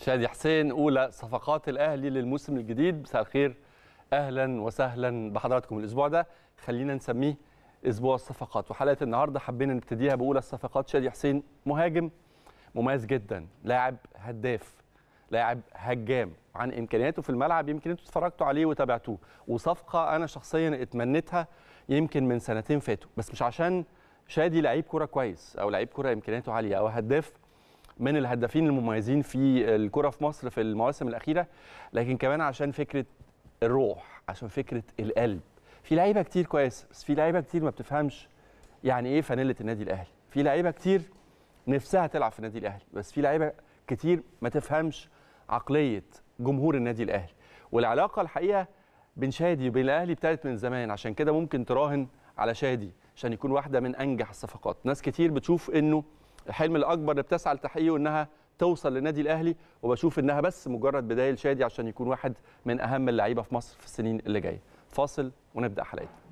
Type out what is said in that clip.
شادي حسين اولى صفقات الاهلي للموسم الجديد مساء الخير اهلا وسهلا بحضراتكم الاسبوع ده خلينا نسميه اسبوع الصفقات وحلقه النهارده حبينا نبتديها باولى الصفقات شادي حسين مهاجم مميز جدا لاعب هداف لاعب هجام عن امكانياته في الملعب يمكن انتوا اتفرجتوا عليه وتابعتوه وصفقه انا شخصيا اتمنيتها يمكن من سنتين فاتوا بس مش عشان شادي لعيب كوره كويس او لعيب كوره امكانياته عاليه او هداف من الهدافين المميزين في الكره في مصر في المواسم الاخيره لكن كمان عشان فكره الروح عشان فكره القلب في لعيبه كتير كويسه بس في لعيبه كتير ما بتفهمش يعني ايه فانيله النادي الاهلي في لعيبه كتير نفسها تلعب في النادي الاهلي بس في لعيبه كتير ما تفهمش عقليه جمهور النادي الاهلي والعلاقه الحقيقه بين شادي وبين الاهلي ابتدت من زمان عشان كده ممكن تراهن على شادي عشان يكون واحده من انجح الصفقات ناس كتير بتشوف انه الحلم الاكبر اللي بتسعى لتحقيقه انها توصل للنادي الاهلي وبشوف انها بس مجرد بدايه لشادي عشان يكون واحد من اهم اللعيبه في مصر في السنين اللي جايه فاصل ونبدا حلقتنا